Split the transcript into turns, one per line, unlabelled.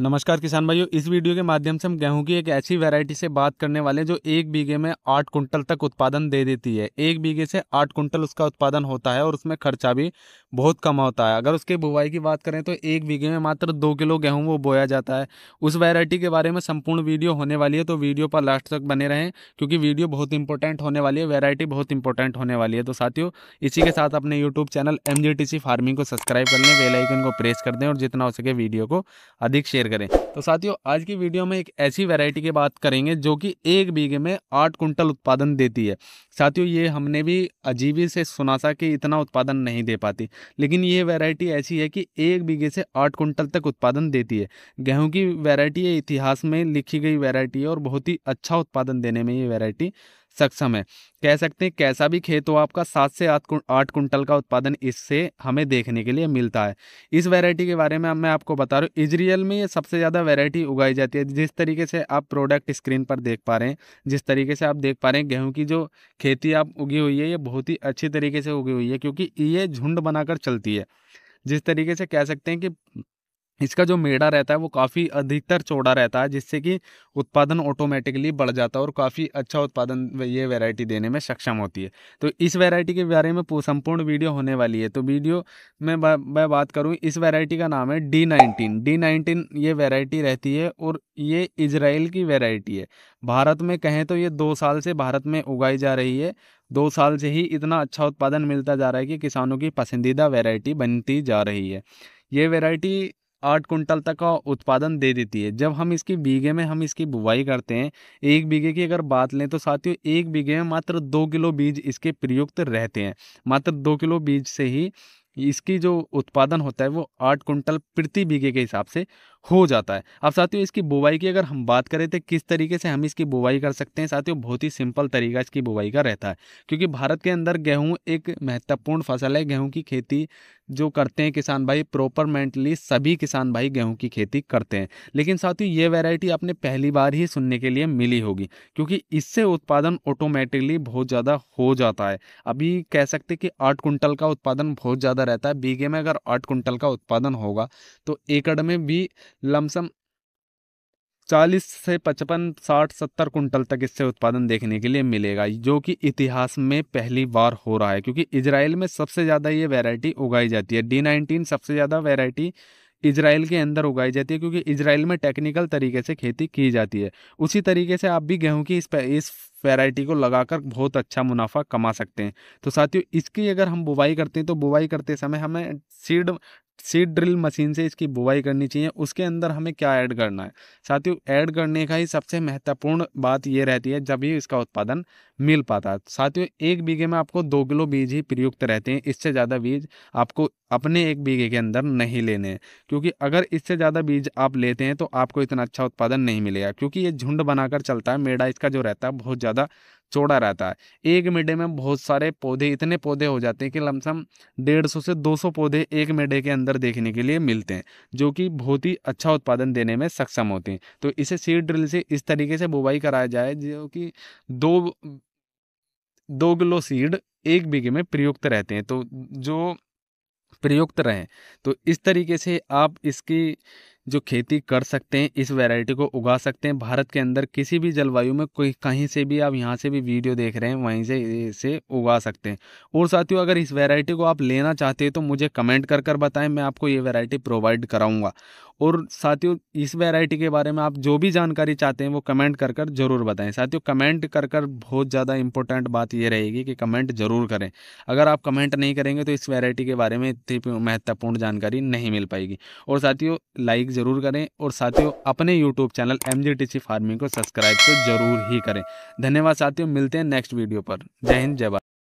नमस्कार किसान भाइयों इस वीडियो के माध्यम से हम गेहूं की एक ऐसी वैरायटी से बात करने वाले हैं जो एक बीघे में आठ कुंटल तक उत्पादन दे देती है एक बीघे से आठ कुंटल उसका उत्पादन होता है और उसमें खर्चा भी बहुत कम होता है अगर उसके बुवाई की बात करें तो एक बीघे में मात्र दो किलो गेहूँ वो बोया जाता है उस वैरायटी के बारे में संपूर्ण वीडियो होने वाली है तो वीडियो पर लास्ट तक बने रहें क्योंकि वीडियो बहुत इंपॉर्टेंट होने वाली है वेरायटी बहुत इंपॉर्टेंट होने वाली है तो साथियों इसी के साथ अपने यूट्यूब चैनल एम फार्मिंग को सब्सक्राइब कर लें बेलाइकन को प्रेस कर दें और जितना हो सके वीडियो को अधिक शेयर शेयर करें तो साथियों आज की वीडियो में एक ऐसी वैरायटी की बात करेंगे जो कि एक बीघे में आठ कुंटल उत्पादन देती है साथियों ये हमने भी अजीबी से सुना था कि इतना उत्पादन नहीं दे पाती लेकिन ये वैरायटी ऐसी है कि एक बीघे से आठ कुंटल तक उत्पादन देती है गेहूँ की वैरायटी इतिहास में लिखी गई वैरायटी है और बहुत ही अच्छा उत्पादन देने में ये वैरायटी सक्षम है कह सकते हैं कैसा भी खेत हो आपका सात से आठ आठ कुंटल का उत्पादन इससे हमें देखने के लिए मिलता है इस वैरायटी के बारे में मैं आपको बता रहा हूँ इजरियल में ये सबसे ज़्यादा वैरायटी उगाई जाती है जिस तरीके से आप प्रोडक्ट स्क्रीन पर देख पा रहे हैं जिस तरीके से आप देख पा रहे हैं गेहूँ की जो खेती आप उगी हुई है ये बहुत ही अच्छी तरीके से उगी हुई है क्योंकि ये झुंड बनाकर चलती है जिस तरीके से कह सकते हैं कि इसका जो मेड़ा रहता है वो काफ़ी अधिकतर चौड़ा रहता है जिससे कि उत्पादन ऑटोमेटिकली बढ़ जाता है और काफ़ी अच्छा उत्पादन ये वैरायटी देने में सक्षम होती है तो इस वैरायटी के बारे में संपूर्ण वीडियो होने वाली है तो वीडियो में बा, मैं बात करूँ इस वैरायटी का नाम है डी नाइनटीन डी नाइनटीन ये वेराइटी रहती है और ये इसराइल की वैरायटी है भारत में कहें तो ये दो साल से भारत में उगाई जा रही है दो साल से ही इतना अच्छा उत्पादन मिलता जा रहा है कि किसानों की पसंदीदा वैरायटी बनती जा रही है ये वेराइटी आठ कुंटल तक का उत्पादन दे देती है जब हम इसकी बीघे में हम इसकी बुवाई करते हैं एक बीघे की अगर बात लें तो साथियों एक बीघे में मात्र दो किलो बीज इसके प्रयुक्त रहते हैं मात्र दो किलो बीज से ही इसकी जो उत्पादन होता है वो आठ कुंटल प्रति बीघे के हिसाब से हो जाता है अब साथियों इसकी बुवाई की अगर हम बात करें तो किस तरीके से हम इसकी बुवाई कर सकते हैं साथियों बहुत ही सिंपल तरीका इसकी बुवाई का रहता है क्योंकि भारत के अंदर गेहूँ एक महत्वपूर्ण फसल है गेहूँ की खेती जो करते हैं किसान भाई प्रॉपर मेंटली सभी किसान भाई गेहूं की खेती करते हैं लेकिन साथियों ये वैरायटी आपने पहली बार ही सुनने के लिए मिली होगी क्योंकि इससे उत्पादन ऑटोमेटिकली बहुत ज़्यादा हो जाता है अभी कह सकते कि आठ कुंटल का उत्पादन बहुत ज़्यादा रहता है बीघे में अगर आठ कुंटल का उत्पादन होगा तो एकड़ में भी लमसम चालीस से पचपन साठ सत्तर कुंटल तक इससे उत्पादन देखने के लिए मिलेगा जो कि इतिहास में पहली बार हो रहा है क्योंकि इसराइल में सबसे ज़्यादा ये वैरायटी उगाई जाती है डी नाइनटीन सबसे ज़्यादा वैरायटी इसराइल के अंदर उगाई जाती है क्योंकि इसराइल में टेक्निकल तरीके से खेती की जाती है उसी तरीके से आप भी गेहूँ की इस, इस वैरायटी को लगाकर बहुत अच्छा मुनाफा कमा सकते हैं तो साथियों इसकी अगर हम बुवाई करते हैं तो बुवाई करते समय हमें सीड सीड ड्रिल मशीन से इसकी बुवाई करनी चाहिए उसके अंदर हमें क्या ऐड करना है साथियों ऐड करने का ही सबसे महत्वपूर्ण बात यह रहती है जब ही इसका उत्पादन मिल पाता है साथियों एक बीघे में आपको दो किलो बीज ही प्रयुक्त रहते हैं इससे ज़्यादा बीज आपको अपने एक बीघे के अंदर नहीं लेने हैं क्योंकि अगर इससे ज़्यादा बीज आप लेते हैं तो आपको इतना अच्छा उत्पादन नहीं मिलेगा क्योंकि ये झुंड बनाकर चलता है मेड़ा इसका जो रहता है बहुत ज़्यादा ज़्यादा चौड़ा रहता है एक मेढे में बहुत सारे पौधे इतने पौधे हो जाते हैं कि लमसम डेढ़ सौ से दो सौ पौधे एक मेढे के अंदर देखने के लिए मिलते हैं जो कि बहुत ही अच्छा उत्पादन देने में सक्षम होते हैं तो इसे सीड ड्रिल से इस तरीके से बुवाई कराया जाए जो कि दो दो किलो सीड एक बीघे में प्रयुक्त रहते हैं तो जो प्रयुक्त रहें तो इस तरीके से आप इसकी जो खेती कर सकते हैं इस वैरायटी को उगा सकते हैं भारत के अंदर किसी भी जलवायु में कोई कहीं से भी आप यहाँ से भी वीडियो देख रहे हैं वहीं से इसे उगा सकते हैं और साथियों अगर इस वैरायटी को आप लेना चाहते हैं तो मुझे कमेंट कर कर बताएं मैं आपको ये वैरायटी प्रोवाइड कराऊंगा और साथियों इस वैरायटी के बारे में आप जो भी जानकारी चाहते हैं वो कमेंट कर कर जरूर बताएं साथियों कमेंट कर कर बहुत ज़्यादा इंपॉर्टेंट बात ये रहेगी कि कमेंट जरूर करें अगर आप कमेंट नहीं करेंगे तो इस वैरायटी के बारे में इतनी महत्वपूर्ण जानकारी नहीं मिल पाएगी और साथियों लाइक ज़रूर करें और साथियों अपने यूट्यूब चैनल एम फार्मिंग को सब्सक्राइब तो ज़रूर ही करें धन्यवाद साथियों मिलते हैं नेक्स्ट वीडियो पर जय हिंद जय भारत